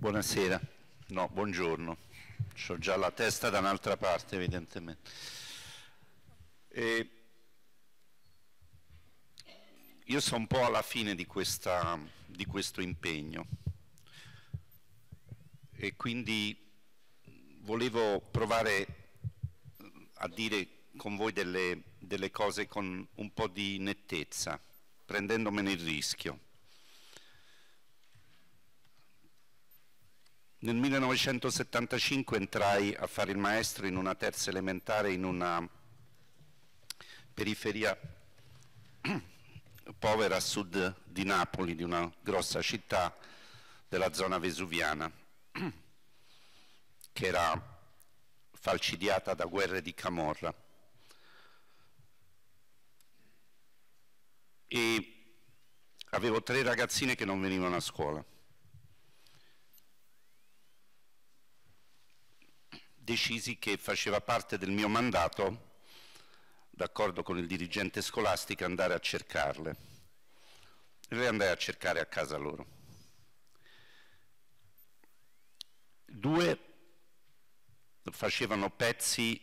Buonasera, no, buongiorno. Ho già la testa da un'altra parte evidentemente. E io sono un po' alla fine di, questa, di questo impegno e quindi volevo provare a dire con voi delle, delle cose con un po' di nettezza, prendendomene il rischio. Nel 1975 entrai a fare il maestro in una terza elementare in una periferia povera a sud di Napoli, di una grossa città della zona vesuviana, che era falcidiata da guerre di Camorra. E avevo tre ragazzine che non venivano a scuola decisi che faceva parte del mio mandato, d'accordo con il dirigente scolastico, andare a cercarle. E le andai a cercare a casa loro. Due facevano pezzi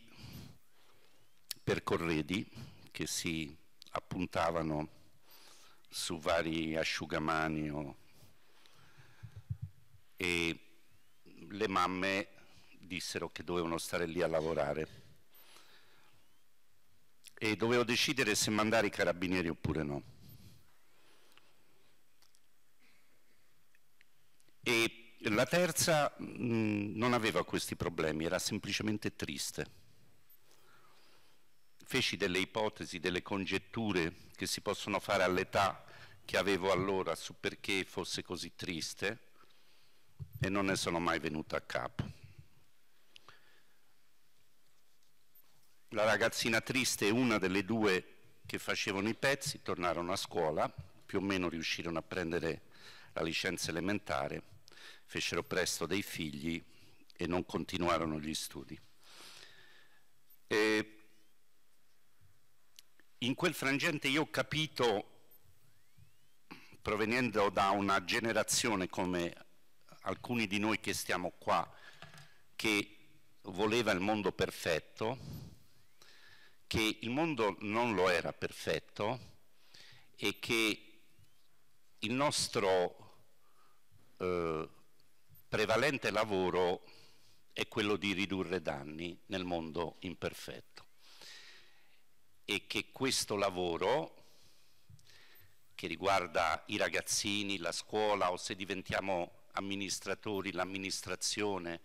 per corredi che si appuntavano su vari asciugamani o... e le mamme dissero che dovevano stare lì a lavorare e dovevo decidere se mandare i carabinieri oppure no. E la terza mh, mm, non aveva questi problemi, era semplicemente triste. Feci delle ipotesi, delle congetture che si possono fare all'età che avevo allora su perché fosse così triste e non ne sono mai venuta a capo. la ragazzina triste e una delle due che facevano i pezzi tornarono a scuola, più o meno riuscirono a prendere la licenza elementare, fecero presto dei figli e non continuarono gli studi. E in quel frangente io ho capito, provenendo da una generazione come alcuni di noi che stiamo qua, che voleva il mondo perfetto, che il mondo non lo era perfetto e che il nostro eh, prevalente lavoro è quello di ridurre danni nel mondo imperfetto e che questo lavoro che riguarda i ragazzini, la scuola o se diventiamo amministratori, l'amministrazione,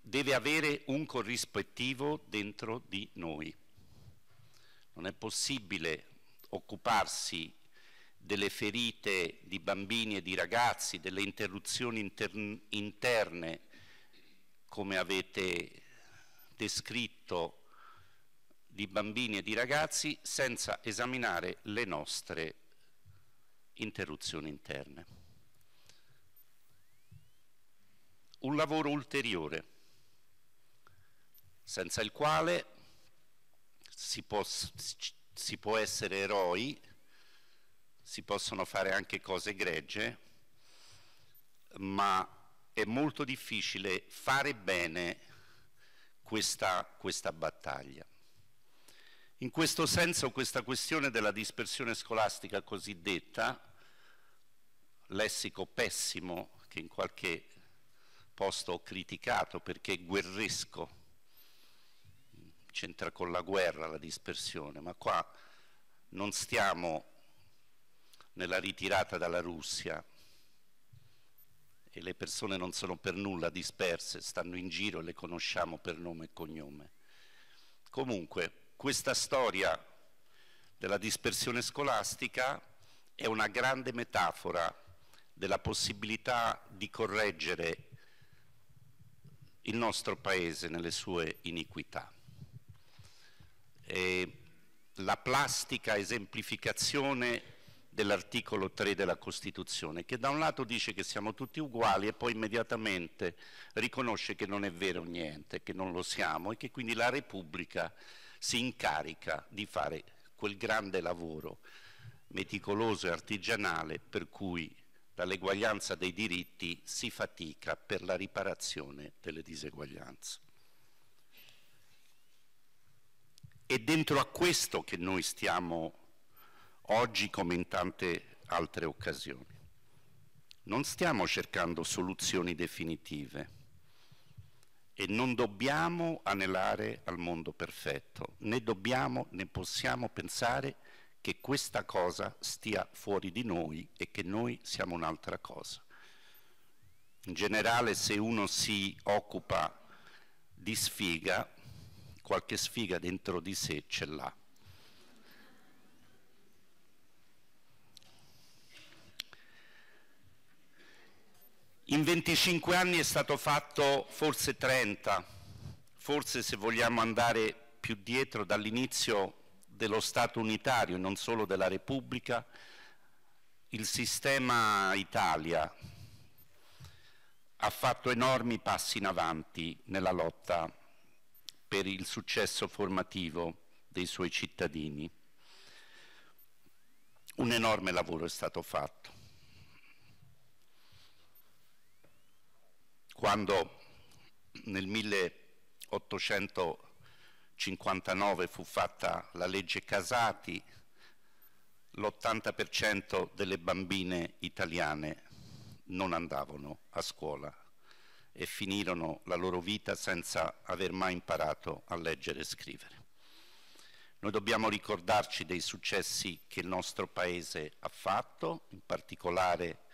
deve avere un corrispettivo dentro di noi. Non è possibile occuparsi delle ferite di bambini e di ragazzi, delle interruzioni interne, interne come avete descritto, di bambini e di ragazzi, senza esaminare le nostre interruzioni interne. Un lavoro ulteriore senza il quale si può, si può essere eroi, si possono fare anche cose egregie, ma è molto difficile fare bene questa, questa battaglia. In questo senso questa questione della dispersione scolastica cosiddetta, lessico pessimo che in qualche posto ho criticato perché guerresco, c'entra con la guerra la dispersione, ma qua non stiamo nella ritirata dalla Russia e le persone non sono per nulla disperse, stanno in giro e le conosciamo per nome e cognome. Comunque, questa storia della dispersione scolastica è una grande metafora della possibilità di correggere il nostro Paese nelle sue iniquità eh, la plastica esemplificazione dell'articolo 3 della Costituzione, che da un lato dice che siamo tutti uguali e poi immediatamente riconosce che non è vero niente, che non lo siamo e che quindi la Repubblica si incarica di fare quel grande lavoro meticoloso e artigianale per cui dall'eguaglianza dei diritti si fatica per la riparazione delle diseguaglianze. È dentro a questo che noi stiamo oggi come in tante altre occasioni. Non stiamo cercando soluzioni definitive e non dobbiamo anelare al mondo perfetto, né dobbiamo né possiamo pensare che questa cosa stia fuori di noi e che noi siamo un'altra cosa. In generale se uno si occupa di sfiga qualche sfiga dentro di sé ce l'ha. In 25 anni è stato fatto forse 30, forse se vogliamo andare più dietro dall'inizio dello Stato unitario e non solo della Repubblica, il sistema Italia ha fatto enormi passi in avanti nella lotta per il successo formativo dei suoi cittadini. Un enorme lavoro è stato fatto. Quando nel 1859 fu fatta la legge Casati, l'80% delle bambine italiane non andavano a scuola e finirono la loro vita senza aver mai imparato a leggere e scrivere. Noi dobbiamo ricordarci dei successi che il nostro Paese ha fatto, in particolare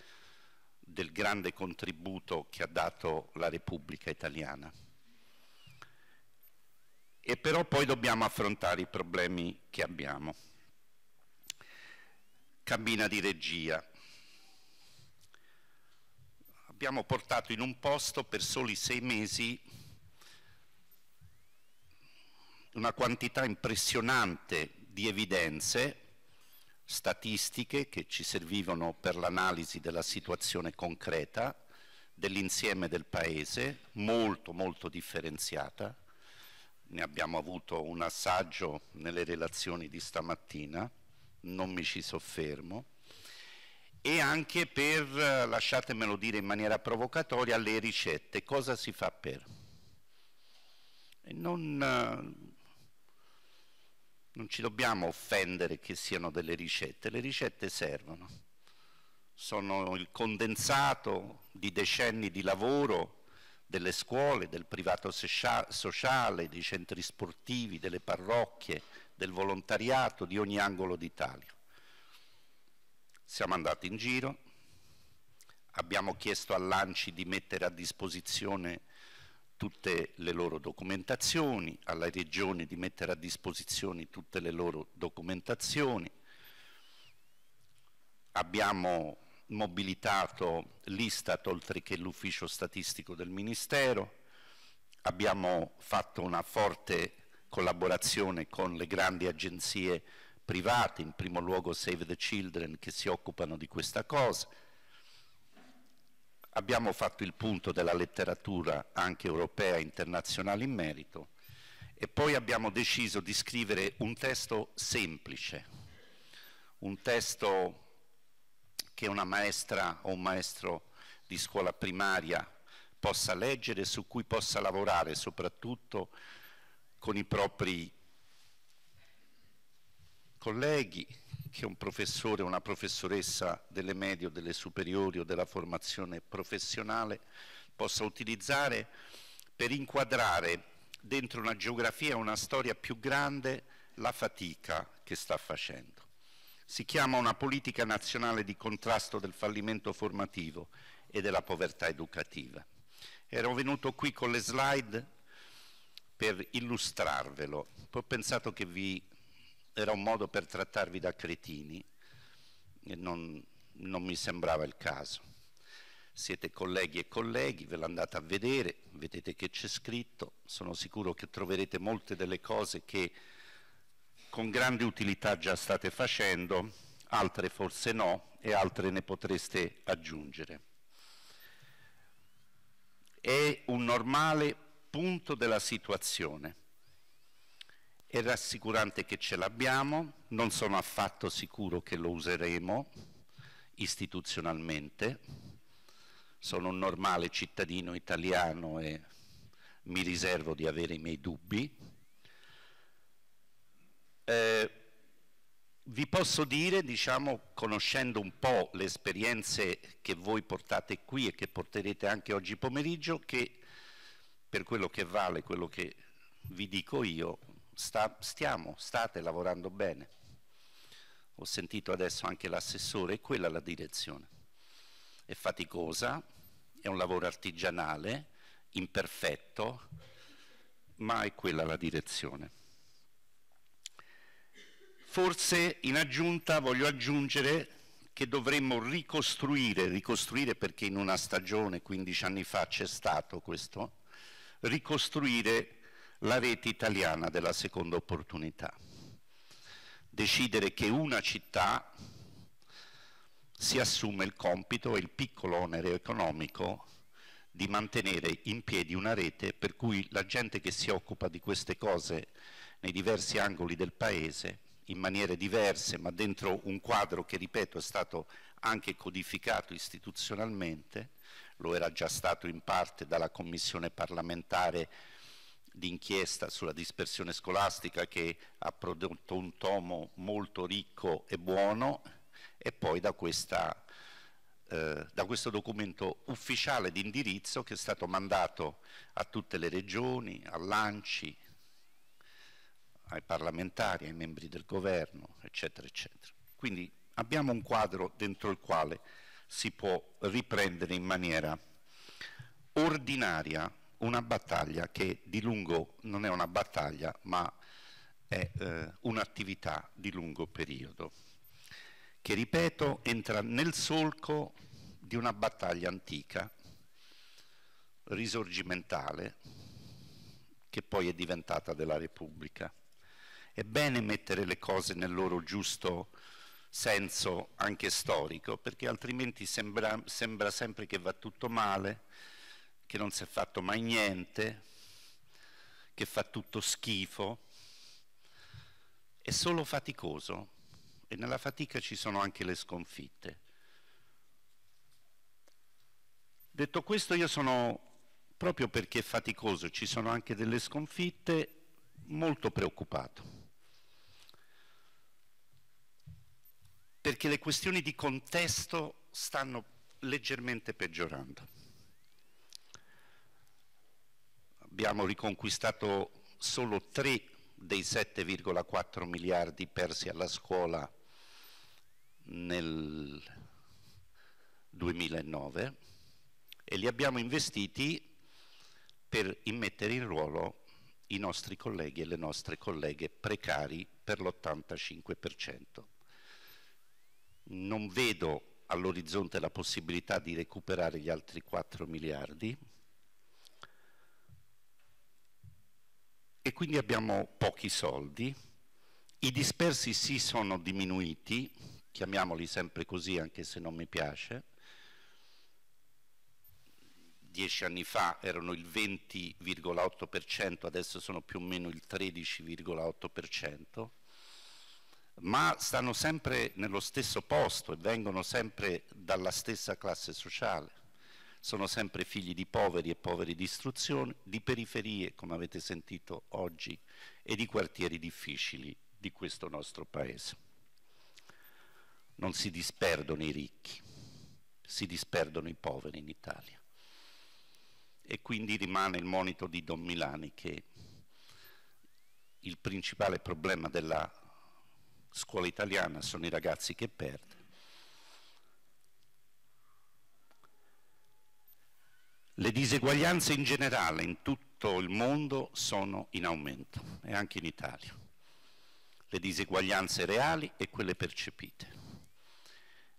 del grande contributo che ha dato la Repubblica italiana. E però poi dobbiamo affrontare i problemi che abbiamo. Cabina di regia, abbiamo portato in un posto per soli sei mesi una quantità impressionante di evidenze statistiche che ci servivano per l'analisi della situazione concreta dell'insieme del Paese, molto molto differenziata. Ne abbiamo avuto un assaggio nelle relazioni di stamattina, non mi ci soffermo e anche per, eh, lasciatemelo dire in maniera provocatoria, le ricette. Cosa si fa per? Non, eh, non ci dobbiamo offendere che siano delle ricette, le ricette servono, sono il condensato di decenni di lavoro delle scuole, del privato sociale, dei centri sportivi, delle parrocchie, del volontariato di ogni angolo d'Italia. Siamo andati in giro, abbiamo chiesto all'ANCI di mettere a disposizione tutte le loro documentazioni, alla Regione di mettere a disposizione tutte le loro documentazioni, abbiamo mobilitato l'Istat oltre che l'ufficio statistico del Ministero, abbiamo fatto una forte collaborazione con le grandi agenzie private, in primo luogo Save the Children, che si occupano di questa cosa. Abbiamo fatto il punto della letteratura anche europea e internazionale in merito e poi abbiamo deciso di scrivere un testo semplice, un testo che una maestra o un maestro di scuola primaria possa leggere, su cui possa lavorare soprattutto con i propri colleghi che un professore o una professoressa delle medie o delle superiori o della formazione professionale possa utilizzare per inquadrare dentro una geografia, una storia più grande, la fatica che sta facendo. Si chiama una politica nazionale di contrasto del fallimento formativo e della povertà educativa. Ero venuto qui con le slide per illustrarvelo, poi ho pensato che vi era un modo per trattarvi da cretini e non, non mi sembrava il caso. Siete colleghi e colleghi, ve l'andate a vedere, vedete che c'è scritto, sono sicuro che troverete molte delle cose che con grande utilità già state facendo, altre forse no e altre ne potreste aggiungere. È un normale punto della situazione è rassicurante che ce l'abbiamo, non sono affatto sicuro che lo useremo istituzionalmente. Sono un normale cittadino italiano e mi riservo di avere i miei dubbi. Eh, vi posso dire, diciamo, conoscendo un po' le esperienze che voi portate qui e che porterete anche oggi pomeriggio, che per quello che vale quello che vi dico io, sta, stiamo, state lavorando bene. Ho sentito adesso anche l'assessore, è quella la direzione. È faticosa, è un lavoro artigianale, imperfetto, ma è quella la direzione. Forse in aggiunta voglio aggiungere che dovremmo ricostruire, ricostruire perché in una stagione 15 anni fa c'è stato questo, ricostruire la rete italiana della seconda opportunità. Decidere che una città si assume il compito e il piccolo onere economico di mantenere in piedi una rete per cui la gente che si occupa di queste cose nei diversi angoli del paese, in maniere diverse, ma dentro un quadro che, ripeto, è stato anche codificato istituzionalmente, lo era già stato in parte dalla Commissione parlamentare l'inchiesta sulla dispersione scolastica che ha prodotto un tomo molto ricco e buono e poi da, questa, eh, da questo documento ufficiale di indirizzo che è stato mandato a tutte le regioni, all'ANCI, ai parlamentari, ai membri del governo, eccetera, eccetera. Quindi abbiamo un quadro dentro il quale si può riprendere in maniera ordinaria una battaglia che di lungo non è una battaglia ma è eh, un'attività di lungo periodo che ripeto entra nel solco di una battaglia antica risorgimentale che poi è diventata della Repubblica è bene mettere le cose nel loro giusto senso anche storico perché altrimenti sembra, sembra sempre che va tutto male che non si è fatto mai niente, che fa tutto schifo, è solo faticoso e nella fatica ci sono anche le sconfitte. Detto questo io sono, proprio perché è faticoso, ci sono anche delle sconfitte, molto preoccupato. Perché le questioni di contesto stanno leggermente peggiorando. abbiamo riconquistato solo 3 dei 7,4 miliardi persi alla scuola nel 2009 e li abbiamo investiti per immettere in ruolo i nostri colleghi e le nostre colleghe precari per l'85%. Non vedo all'orizzonte la possibilità di recuperare gli altri 4 miliardi, e quindi abbiamo pochi soldi, i dispersi si sono diminuiti, chiamiamoli sempre così anche se non mi piace, dieci anni fa erano il 20,8%, adesso sono più o meno il 13,8%, ma stanno sempre nello stesso posto e vengono sempre dalla stessa classe sociale sono sempre figli di poveri e poveri di istruzione, di periferie, come avete sentito oggi, e di quartieri difficili di questo nostro paese. Non si disperdono i ricchi, si disperdono i poveri in Italia. E quindi rimane il monito di Don Milani che il principale problema della scuola italiana sono i ragazzi che perdono Le diseguaglianze in generale in tutto il mondo sono in aumento e anche in Italia. Le diseguaglianze reali e quelle percepite.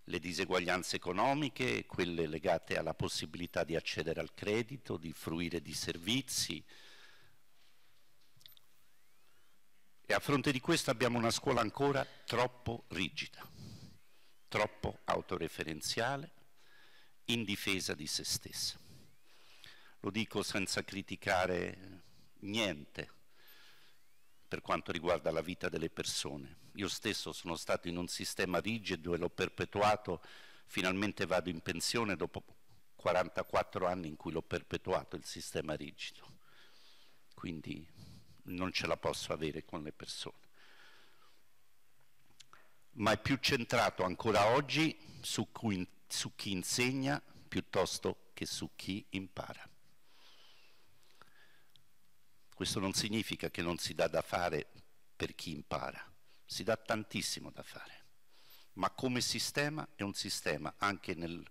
Le diseguaglianze economiche quelle legate alla possibilità di accedere al credito, di fruire di servizi. E a fronte di questo abbiamo una scuola ancora troppo rigida, troppo autoreferenziale, in difesa di se stessa. Lo dico senza criticare niente per quanto riguarda la vita delle persone. Io stesso sono stato in un sistema rigido e l'ho perpetuato, finalmente vado in pensione dopo 44 anni in cui l'ho perpetuato il sistema rigido. Quindi non ce la posso avere con le persone. Ma è più centrato ancora oggi su, cui, su chi insegna piuttosto che su chi impara. Questo non significa che non si dà da fare per chi impara, si dà tantissimo da fare, ma come sistema è un sistema anche nel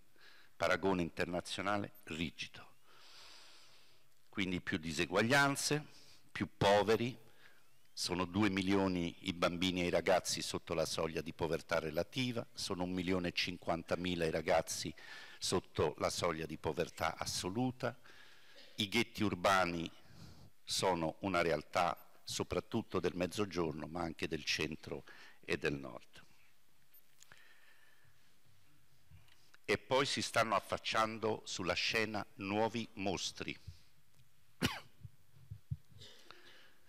paragone internazionale rigido. Quindi più diseguaglianze, più poveri, sono 2 milioni i bambini e i ragazzi sotto la soglia di povertà relativa, sono 1 milione e 50 mila i ragazzi sotto la soglia di povertà assoluta, i ghetti urbani sono una realtà soprattutto del mezzogiorno ma anche del centro e del nord. E poi si stanno affacciando sulla scena nuovi mostri,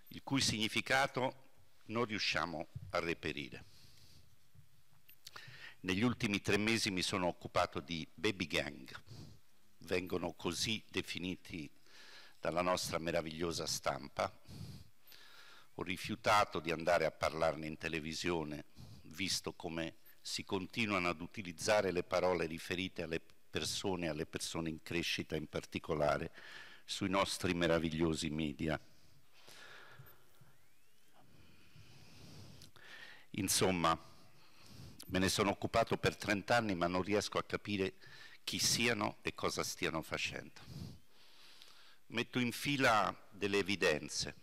il cui significato non riusciamo a reperire. Negli ultimi tre mesi mi sono occupato di baby gang, vengono così definiti dalla nostra meravigliosa stampa. Ho rifiutato di andare a parlarne in televisione, visto come si continuano ad utilizzare le parole riferite alle persone, alle persone in crescita in particolare, sui nostri meravigliosi media. Insomma, me ne sono occupato per 30 anni ma non riesco a capire chi siano e cosa stiano facendo metto in fila delle evidenze,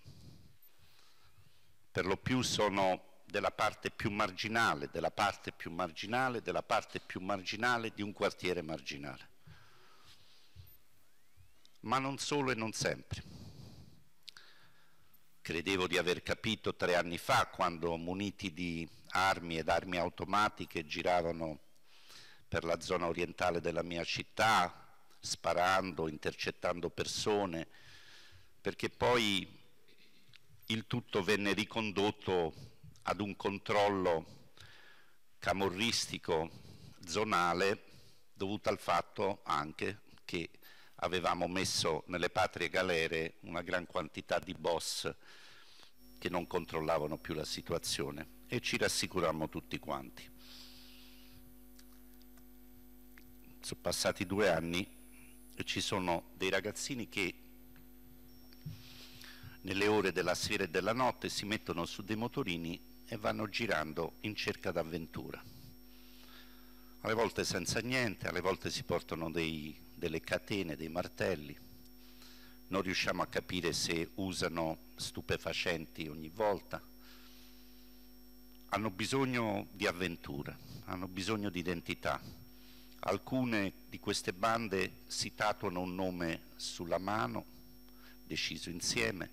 per lo più sono della parte più marginale, della parte più marginale, della parte più marginale di un quartiere marginale. Ma non solo e non sempre. Credevo di aver capito tre anni fa, quando muniti di armi ed armi automatiche giravano per la zona orientale della mia città, sparando, intercettando persone, perché poi il tutto venne ricondotto ad un controllo camorristico zonale dovuto al fatto anche che avevamo messo nelle patrie galere una gran quantità di boss che non controllavano più la situazione e ci rassicurammo tutti quanti. Sono passati due anni ci sono dei ragazzini che nelle ore della sera e della notte si mettono su dei motorini e vanno girando in cerca d'avventura. Alle volte senza niente, alle volte si portano dei, delle catene, dei martelli. Non riusciamo a capire se usano stupefacenti ogni volta. Hanno bisogno di avventura, hanno bisogno di identità, Alcune di queste bande si tatuano un nome sulla mano, deciso insieme.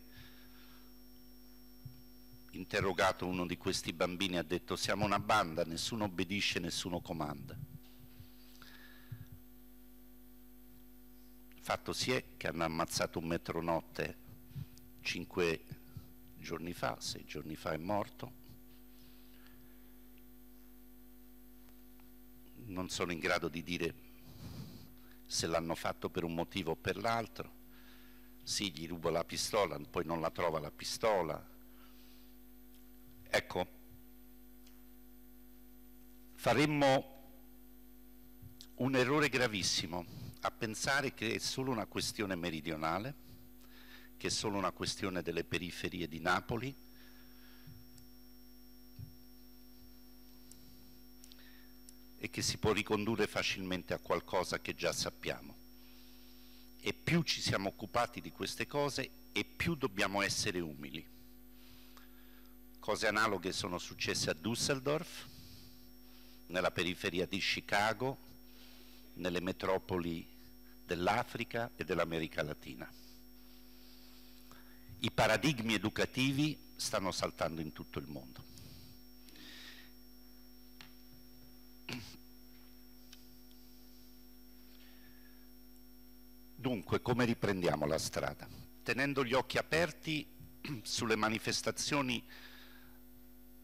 Interrogato uno di questi bambini ha detto siamo una banda, nessuno obbedisce, nessuno comanda. Fatto si è che hanno ammazzato un metronotte cinque giorni fa, sei giorni fa è morto, non sono in grado di dire se l'hanno fatto per un motivo o per l'altro, sì gli rubo la pistola, poi non la trova la pistola. Ecco, faremmo un errore gravissimo a pensare che è solo una questione meridionale, che è solo una questione delle periferie di Napoli, che si può ricondurre facilmente a qualcosa che già sappiamo. E più ci siamo occupati di queste cose e più dobbiamo essere umili. Cose analoghe sono successe a Düsseldorf, nella periferia di Chicago, nelle metropoli dell'Africa e dell'America Latina. I paradigmi educativi stanno saltando in tutto il mondo. Dunque, come riprendiamo la strada? Tenendo gli occhi aperti sulle manifestazioni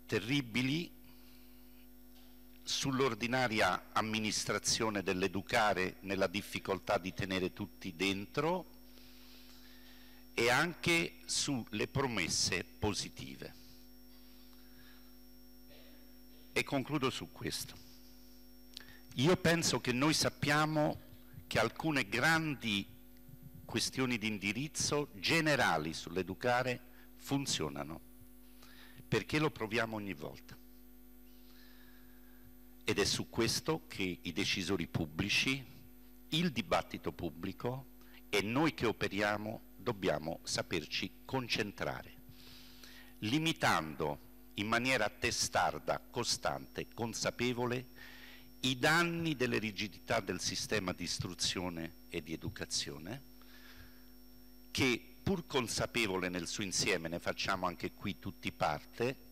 terribili, sull'ordinaria amministrazione dell'educare nella difficoltà di tenere tutti dentro e anche sulle promesse positive. E concludo su questo. Io penso che noi sappiamo che alcune grandi questioni di indirizzo generali sull'educare funzionano, perché lo proviamo ogni volta. Ed è su questo che i decisori pubblici, il dibattito pubblico e noi che operiamo dobbiamo saperci concentrare, limitando in maniera testarda, costante, consapevole i danni delle rigidità del sistema di istruzione e di educazione, che pur consapevole nel suo insieme, ne facciamo anche qui tutti parte,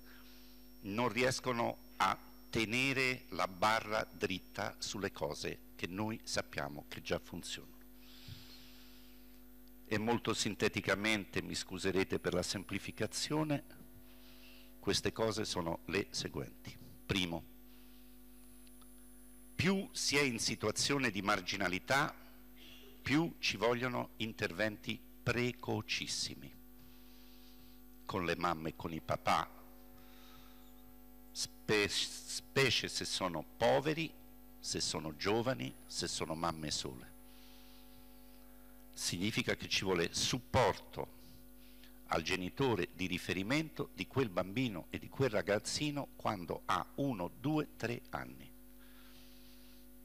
non riescono a tenere la barra dritta sulle cose che noi sappiamo che già funzionano. E molto sinteticamente, mi scuserete per la semplificazione, queste cose sono le seguenti. Primo, più si è in situazione di marginalità, più ci vogliono interventi precocissimi, con le mamme, con i papà, spe specie se sono poveri, se sono giovani, se sono mamme sole. Significa che ci vuole supporto al genitore di riferimento di quel bambino e di quel ragazzino quando ha 1, 2, 3 anni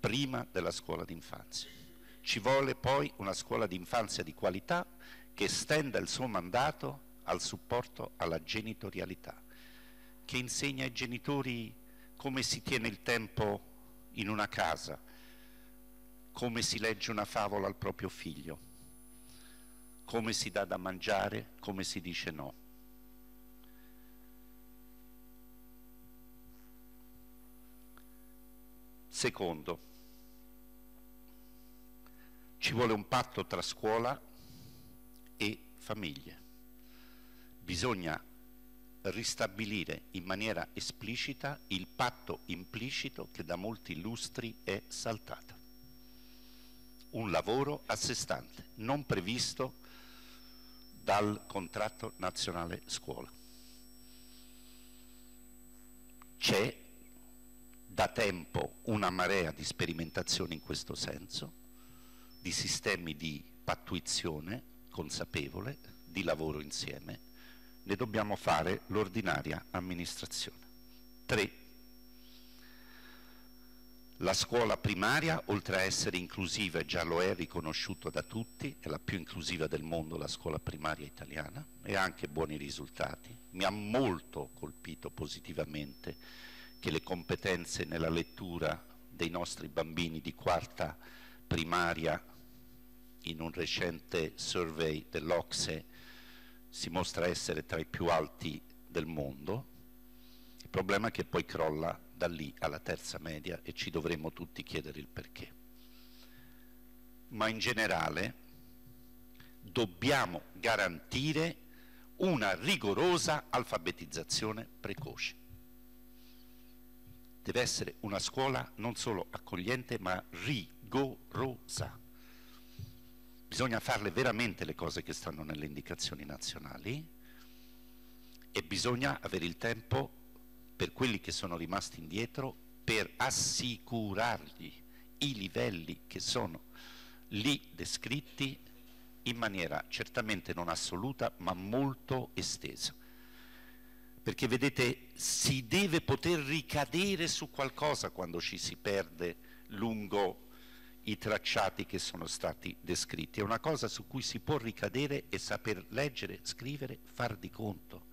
prima della scuola d'infanzia. Ci vuole poi una scuola d'infanzia di qualità che estenda il suo mandato al supporto alla genitorialità, che insegna ai genitori come si tiene il tempo in una casa, come si legge una favola al proprio figlio, come si dà da mangiare, come si dice no. Secondo, ci vuole un patto tra scuola e famiglia. Bisogna ristabilire in maniera esplicita il patto implicito che da molti lustri è saltato. Un lavoro a sé stante, non previsto dal contratto nazionale scuola. C'è da tempo una marea di sperimentazioni in questo senso, di sistemi di pattuizione consapevole, di lavoro insieme, ne dobbiamo fare l'ordinaria amministrazione. Tre, La scuola primaria, oltre a essere inclusiva, e già lo è riconosciuto da tutti, è la più inclusiva del mondo la scuola primaria italiana e ha anche buoni risultati. Mi ha molto colpito positivamente che le competenze nella lettura dei nostri bambini di quarta primaria in un recente survey dell'Ocse si mostra essere tra i più alti del mondo, il problema è che poi crolla da lì alla terza media e ci dovremmo tutti chiedere il perché. Ma in generale dobbiamo garantire una rigorosa alfabetizzazione precoce. Deve essere una scuola non solo accogliente ma rigorosa bisogna farle veramente le cose che stanno nelle indicazioni nazionali e bisogna avere il tempo per quelli che sono rimasti indietro per assicurargli i livelli che sono lì descritti in maniera certamente non assoluta ma molto estesa. Perché vedete, si deve poter ricadere su qualcosa quando ci si perde lungo i tracciati che sono stati descritti. È una cosa su cui si può ricadere e saper leggere, scrivere, far di conto.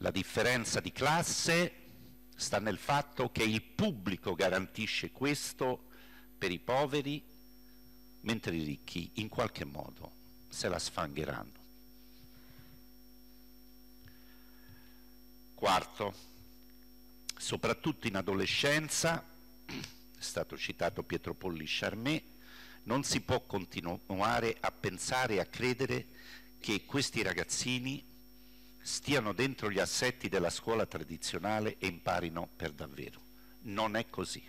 La differenza di classe sta nel fatto che il pubblico garantisce questo per i poveri, mentre i ricchi in qualche modo se la sfangheranno. Quarto, soprattutto in adolescenza, è stato citato Pietro Polli Charmé, non si può continuare a pensare e a credere che questi ragazzini stiano dentro gli assetti della scuola tradizionale e imparino per davvero. Non è così,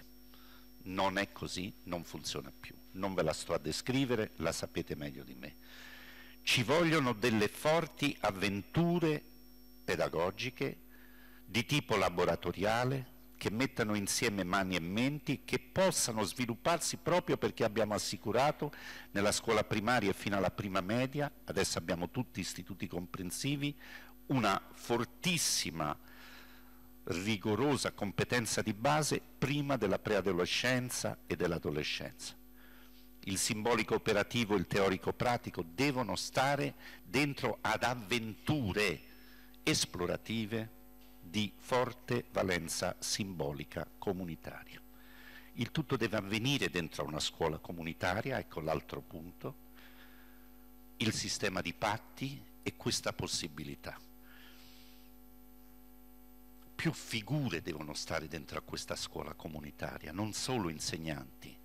non è così, non funziona più. Non ve la sto a descrivere, la sapete meglio di me. Ci vogliono delle forti avventure pedagogiche di tipo laboratoriale che mettano insieme mani e menti, che possano svilupparsi proprio perché abbiamo assicurato nella scuola primaria e fino alla prima media, adesso abbiamo tutti istituti comprensivi, una fortissima rigorosa competenza di base prima della preadolescenza e dell'adolescenza. Il simbolico operativo e il teorico pratico devono stare dentro ad avventure esplorative, di forte valenza simbolica comunitaria. Il tutto deve avvenire dentro una scuola comunitaria, ecco l'altro punto, il sistema di patti e questa possibilità. Più figure devono stare dentro a questa scuola comunitaria, non solo insegnanti,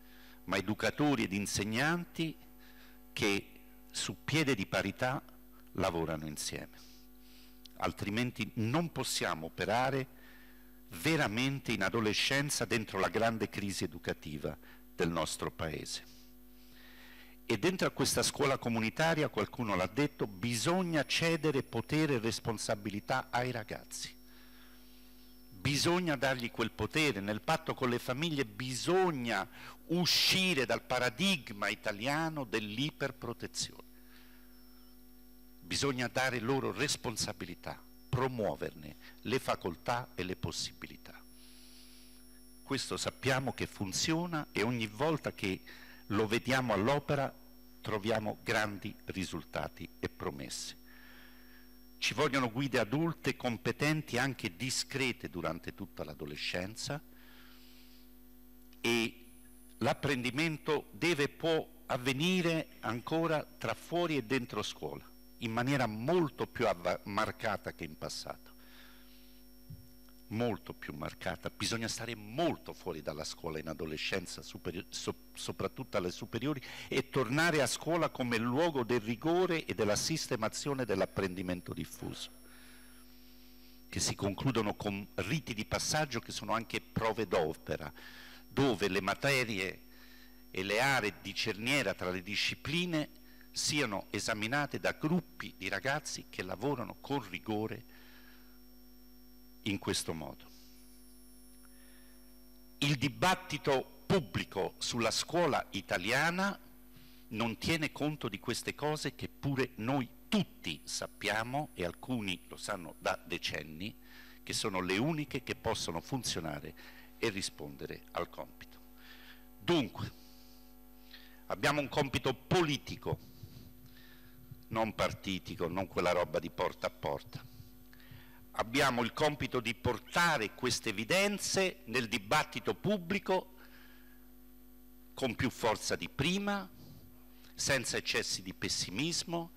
ma educatori ed insegnanti che su piede di parità lavorano insieme altrimenti non possiamo operare veramente in adolescenza dentro la grande crisi educativa del nostro Paese. E dentro a questa scuola comunitaria, qualcuno l'ha detto, bisogna cedere potere e responsabilità ai ragazzi. Bisogna dargli quel potere, nel patto con le famiglie bisogna uscire dal paradigma italiano dell'iperprotezione. Bisogna dare loro responsabilità, promuoverne le facoltà e le possibilità. Questo sappiamo che funziona e ogni volta che lo vediamo all'opera troviamo grandi risultati e promesse. Ci vogliono guide adulte, competenti, anche discrete durante tutta l'adolescenza e l'apprendimento deve e può avvenire ancora tra fuori e dentro scuola in maniera molto più marcata che in passato. Molto più marcata. Bisogna stare molto fuori dalla scuola in adolescenza, so soprattutto alle superiori, e tornare a scuola come luogo del rigore e della sistemazione dell'apprendimento diffuso che si concludono con riti di passaggio che sono anche prove d'opera, dove le materie e le aree di cerniera tra le discipline siano esaminate da gruppi di ragazzi che lavorano con rigore in questo modo. Il dibattito pubblico sulla scuola italiana non tiene conto di queste cose che pure noi tutti sappiamo e alcuni lo sanno da decenni, che sono le uniche che possono funzionare e rispondere al compito. Dunque, abbiamo un compito politico non partitico, non quella roba di porta a porta. Abbiamo il compito di portare queste evidenze nel dibattito pubblico con più forza di prima, senza eccessi di pessimismo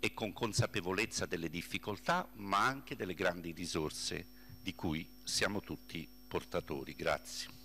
e con consapevolezza delle difficoltà, ma anche delle grandi risorse di cui siamo tutti portatori. Grazie.